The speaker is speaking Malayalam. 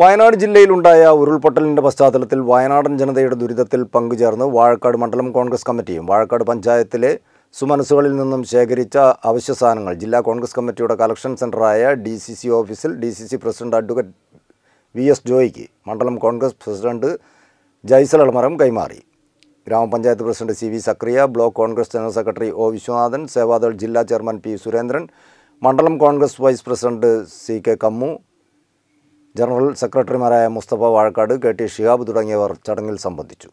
വയനാട് ജില്ലയിലുണ്ടായ ഉരുൾപൊട്ടലിൻ്റെ പശ്ചാത്തലത്തിൽ വയനാടൻ ജനതയുടെ ദുരിതത്തിൽ പങ്കുചേർന്ന് വാഴക്കാട് മണ്ഡലം കോൺഗ്രസ് കമ്മിറ്റിയും വാഴക്കാട് പഞ്ചായത്തിലെ സുമനസ്സുകളിൽ നിന്നും ശേഖരിച്ച അവശ്യ സാധനങ്ങൾ ജില്ലാ കോൺഗ്രസ് കമ്മിറ്റിയുടെ കളക്ഷൻ സെൻ്ററായ ഡി സി സി ഓഫീസിൽ D C C president advocate V S ജോയിക്ക് മണ്ഡലം കോൺഗ്രസ് പ്രസിഡന്റ് ജൈസൽ അളമരം കൈമാറി ഗ്രാമപഞ്ചായത്ത് president C V Zakariya block Congress general secretary O Viswanathan Sevadal ജില്ലാ ചെയർമാൻ പി സുരേന്ദ്രൻ മണ്ഡലം Congress vice president C K Kammu general സെക്രട്ടറിമാരായ മുസ്തഫ വാഴക്കാട് കെ ടി ഷിഹാബ് തുടങ്ങിയവർ ചടങ്ങിൽ സംബന്ധിച്ചു